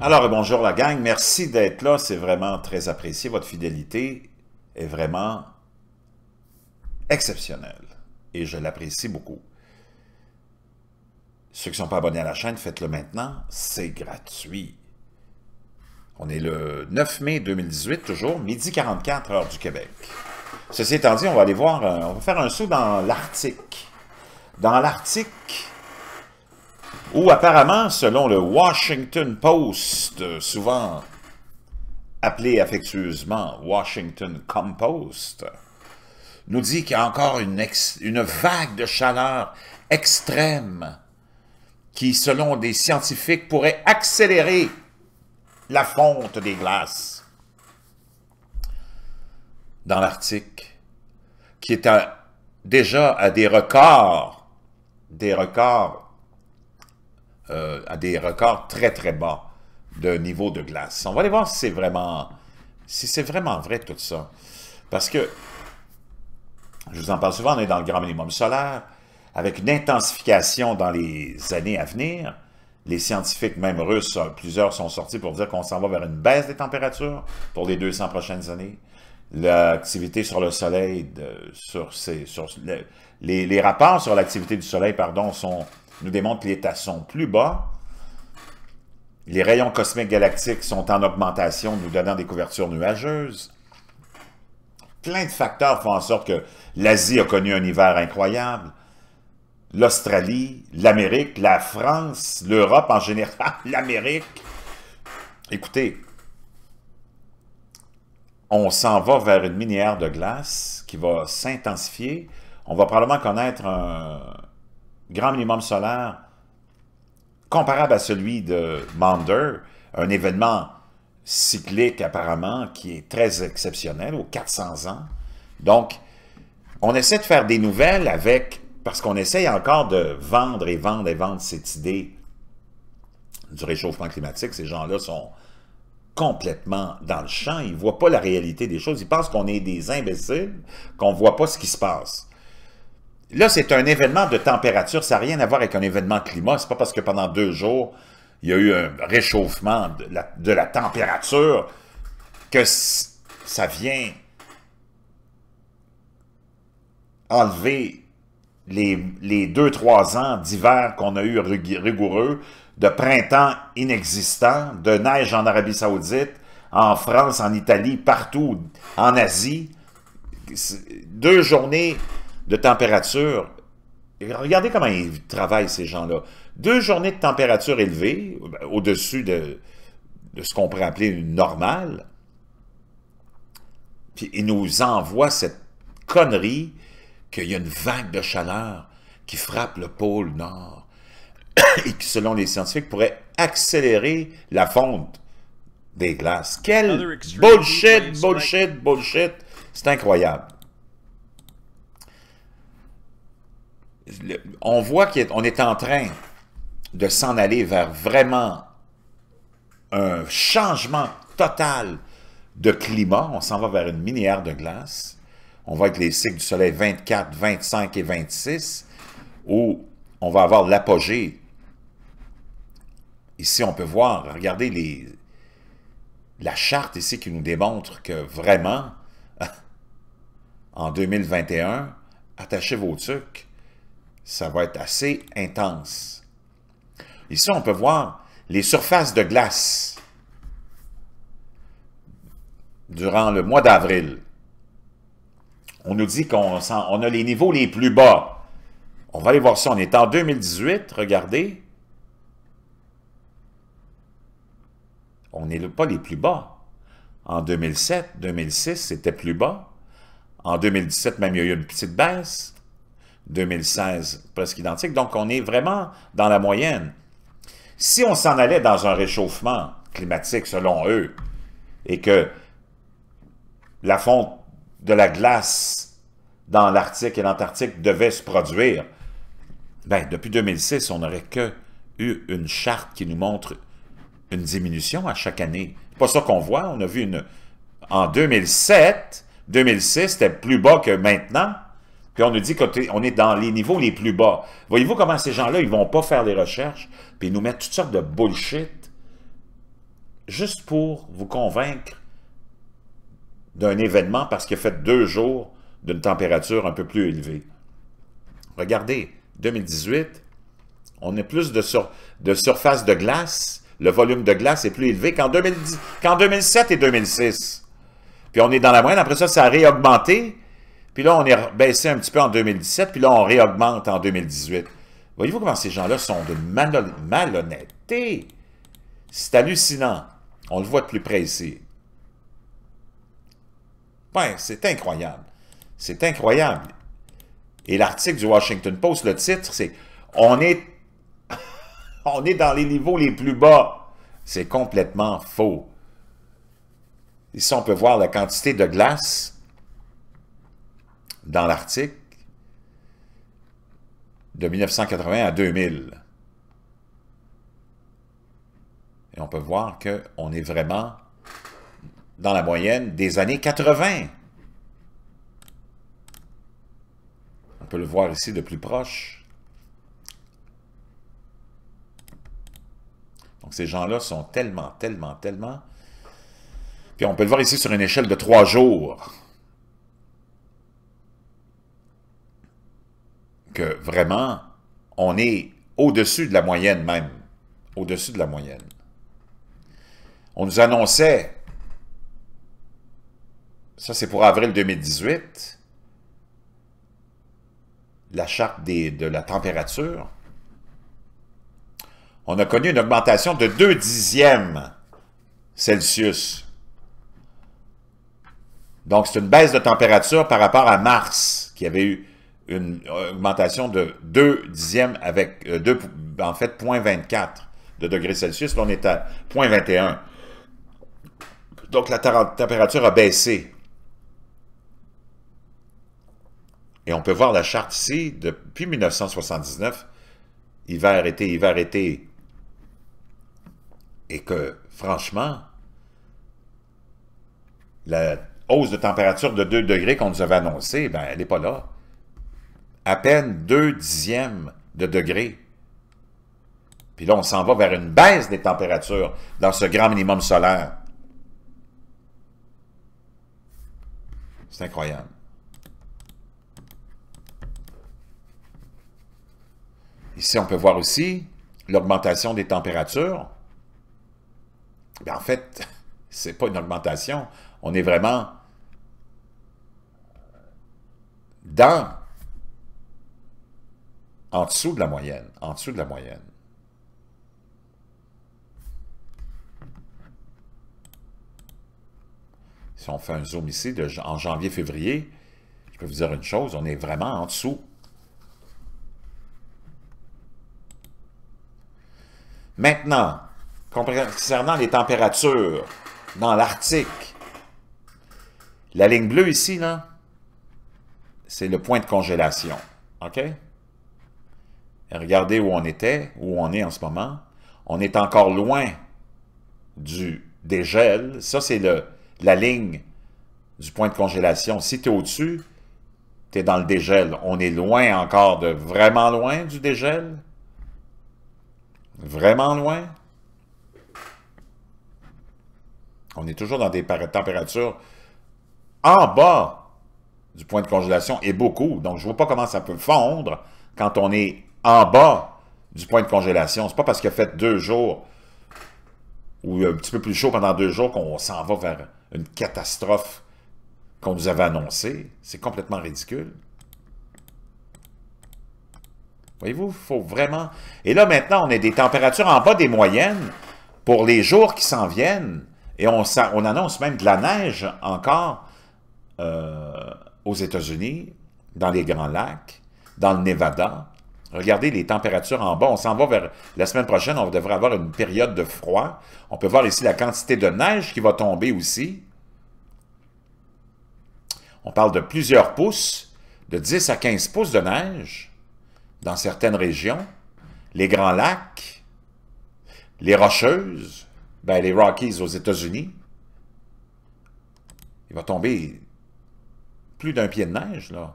Alors, bonjour la gang, merci d'être là, c'est vraiment très apprécié, votre fidélité est vraiment exceptionnelle et je l'apprécie beaucoup. Ceux qui ne sont pas abonnés à la chaîne, faites-le maintenant, c'est gratuit. On est le 9 mai 2018, toujours, midi 44, heure du Québec. Ceci étant dit, on va aller voir, euh, on va faire un saut dans l'Arctique. Dans l'Arctique, où apparemment, selon le Washington Post, euh, souvent appelé affectueusement Washington Compost, nous dit qu'il y a encore une, vague de chaleur extrême qui, selon des scientifiques, pourrait accélérer la fonte des glaces dans l'Arctique, qui est déjà à des records, des records euh, à des records très, très bas de niveau de glace. On va aller voir si c'est vraiment, si c'est vraiment vrai tout ça. Parce que, je vous en parle souvent, on est dans le grand minimum solaire, avec une intensification dans les années à venir. Les scientifiques, même russes, euh, plusieurs sont sortis pour dire qu'on s'en va vers une baisse des températures pour les 200 prochaines années. L'activité sur le soleil, sur, ces, les, les rapports sur l'activité du soleil, pardon, sont nous démontre que les tas sont plus bas. Les rayons cosmiques galactiques sont en augmentation, nous donnant des couvertures nuageuses. Plein de facteurs font en sorte que l'Asie a connu un hiver incroyable. L'Australie, l'Amérique, la France, l'Europe en général, l'Amérique. Écoutez, on s'en va vers une minière de glace qui va s'intensifier. On va probablement connaître un, grand minimum solaire comparable à celui de Mander, un événement cyclique apparemment qui est très exceptionnel, aux 400 ans. Donc, on essaie de faire des nouvelles avec, parce qu'on essaye encore de vendre et vendre et vendre cette idée du réchauffement climatique. Ces gens-là sont complètement dans le champ, ils ne voient pas la réalité des choses, ils pensent qu'on est des imbéciles, qu'on ne voit pas ce qui se passe. Là, c'est un événement de température, ça n'a rien à voir avec un événement climat. C'est pas parce que pendant deux jours, il y a eu un réchauffement de la, température que ça vient enlever les, les deux, trois ans d'hiver qu'on a eu rigoureux, de printemps inexistant, de neige en Arabie Saoudite, en France, en Italie, partout, en Asie. Deux journées de température. regardez comment ils travaillent, ces gens-là. Deux journées de température élevée, ben, au-dessus de, de, ce qu'on pourrait appeler une normale, puis ils nous envoient cette connerie qu'il y a une vague de chaleur qui frappe le pôle Nord et qui, selon les scientifiques, pourrait accélérer la fonte des glaces. Quel bullshit, bullshit, bullshit. C'est incroyable. on voit qu'on est en train de s'en aller vers vraiment un changement total de climat. On s'en va vers une minière de glace. On va être les cycles du soleil 24, 25 et 26, où on va avoir l'apogée. Ici, on peut voir, regardez les, la charte ici qui nous démontre que vraiment, en 2021, attachez vos trucs ça va être assez intense. Ici, on peut voir les surfaces de glace durant le mois d'avril. On nous dit qu'on a les niveaux les plus bas. On va aller voir ça. On est en 2018, regardez. On n'est pas les plus bas. En 2007, 2006, c'était plus bas. En 2017, même, il y a eu une petite baisse. 2016, presque identique. Donc, on est vraiment dans la moyenne. Si on s'en allait dans un réchauffement climatique, selon eux, et que la fonte de la glace dans l'Arctique et l'Antarctique devait se produire, ben, depuis 2006, on n'aurait que eu une charte qui nous montre une diminution à chaque année. C'est pas ça qu'on voit. On a vu une... En 2007, 2006, c'était plus bas que maintenant. Puis on nous dit qu'on est dans les niveaux les plus bas. Voyez-vous comment ces gens-là, ils vont pas faire les recherches, puis ils nous mettent toutes sortes de bullshit juste pour vous convaincre d'un événement parce qu'il a fait deux jours d'une température un peu plus élevée. Regardez, 2018, on est plus de, sur, de surface de glace, le volume de glace est plus élevé qu'en 2007 et 2006. Puis on est dans la moyenne, après ça, ça a réaugmenté, puis là, on est baissé un petit peu en 2017, puis là, on réaugmente en 2018. Voyez-vous comment ces gens-là sont de malhonnêteté? C'est hallucinant. On le voit de plus près ici. c'est incroyable. C'est incroyable. Et l'article du Washington Post, le titre, c'est « On est on est dans les niveaux les plus bas. C'est complètement faux. Ici, on peut voir la quantité de glace dans l'Arctique de 1980 à 2000. Et on peut voir qu'on est vraiment dans la moyenne des années 80. On peut le voir ici de plus proche. Donc ces gens-là sont tellement, tellement, tellement... Puis on peut le voir ici sur une échelle de trois jours. vraiment, on est au-dessus de la moyenne même. Au-dessus de la moyenne. On nous annonçait, ça c'est pour avril 2018, la charte des, de la température. On a connu une augmentation de 2 dixièmes Celsius. Donc, c'est une baisse de température par rapport à mars, qui avait eu une augmentation de 2 dixièmes avec, 2, euh, en fait, 0.24 de degrés Celsius. Là, on est à 0.21. Donc, la température a baissé. Et on peut voir la charte ici, depuis 1979, il va arrêter, il va arrêter. Et que, franchement, la hausse de température de 2 degrés qu'on nous avait annoncée, ben, elle n'est pas là à peine deux dixièmes de degré. Puis là, on s'en va vers une baisse des températures dans ce grand minimum solaire. C'est incroyable. Ici, on peut voir aussi l'augmentation des températures. Ben, en fait, c'est pas une augmentation. On est vraiment dans en dessous de la moyenne. En dessous de la moyenne. Si on fait un zoom ici en janvier-février, je peux vous dire une chose, on est vraiment en dessous. Maintenant, concernant les températures dans l'Arctique, la ligne bleue ici, là, c'est le point de congélation. OK? regardez où on était, où on est en ce moment. On est encore loin du dégel. Ça, c'est la ligne du point de congélation. Si tu es au-dessus, tu es dans le dégel. On est loin encore de vraiment loin du dégel. Vraiment loin. On est toujours dans des températures en bas du point de congélation et beaucoup. Donc, je ne vois pas comment ça peut fondre quand on est en bas du point de congélation. C'est pas parce qu'il a fait deux jours ou un petit peu plus chaud pendant deux jours qu'on s'en va vers une catastrophe qu'on nous avait annoncée. C'est complètement ridicule. Voyez-vous, il faut vraiment... Et là, maintenant, on a des températures en bas des moyennes pour les jours qui s'en viennent. Et on, annonce même de la neige encore euh, aux États-Unis, dans les Grands Lacs, dans le Nevada. Regardez les températures en bas. On s'en va vers la semaine prochaine. On devrait avoir une période de froid. On peut voir ici la quantité de neige qui va tomber aussi. On parle de plusieurs pouces, de 10 à 15 pouces de neige dans certaines régions. Les Grands Lacs, les Rocheuses, ben les Rockies aux États-Unis. Il va tomber plus d'un pied de neige, là.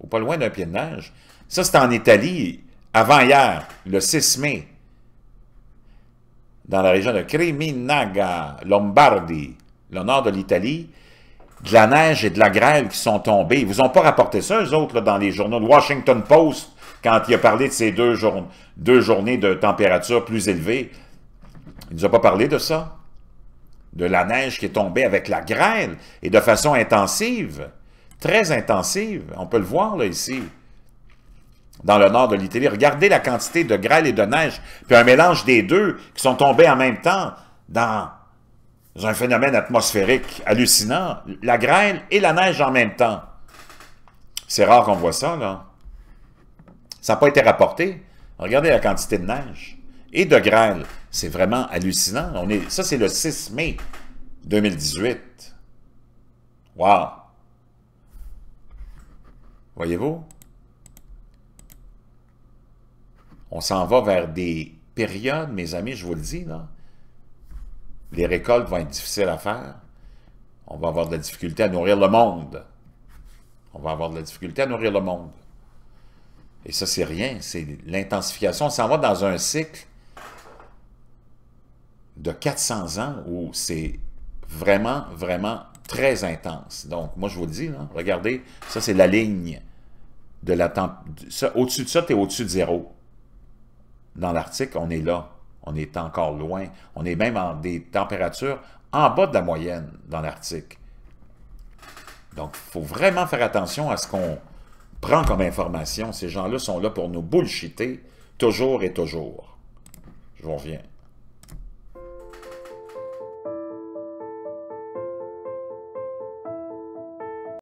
Ou pas loin d'un pied de neige. Ça, c'est en Italie, avant hier, le 6 mai, dans la région de Criminaga, Lombardie, le nord de l'Italie, de la neige et de la grêle qui sont tombées. Ils vous ont pas rapporté ça, eux autres, dans les journaux. Le Washington Post, quand il a parlé de ces deux, deux journées de température plus élevée, il ne nous a pas parlé de ça. De la neige qui est tombée avec la grêle et de façon intensive, très intensive. On peut le voir, là, ici dans le nord de l'Italie. Regardez la quantité de grêle et de neige, puis un mélange des deux qui sont tombés en même temps dans un phénomène atmosphérique hallucinant. La grêle et la neige en même temps. C'est rare qu'on voit ça, là. Ça n'a pas été rapporté. Regardez la quantité de neige et de grêle. C'est vraiment hallucinant. On est, ça, c'est le 6 mai 2018. Wow! Voyez-vous? on s'en va vers des périodes, mes amis, je vous le dis, les récoltes vont être difficiles à faire. On va avoir de la difficulté à nourrir le monde. On va avoir de la difficulté à nourrir le monde. Et ça, c'est rien, c'est l'intensification. On s'en va dans un cycle de 400 ans où c'est vraiment, vraiment très intense. Donc, moi, je vous le dis, regardez, ça, c'est la ligne de la température. Au-dessus de ça, tu es au-dessus de zéro dans l'Arctique, on est là. On est encore loin. On est même en des températures en bas de la moyenne dans l'Arctique. Donc, il faut vraiment faire attention à ce qu'on prend comme information. Ces gens-là sont là pour nous bullshiter toujours et toujours. Je vous reviens.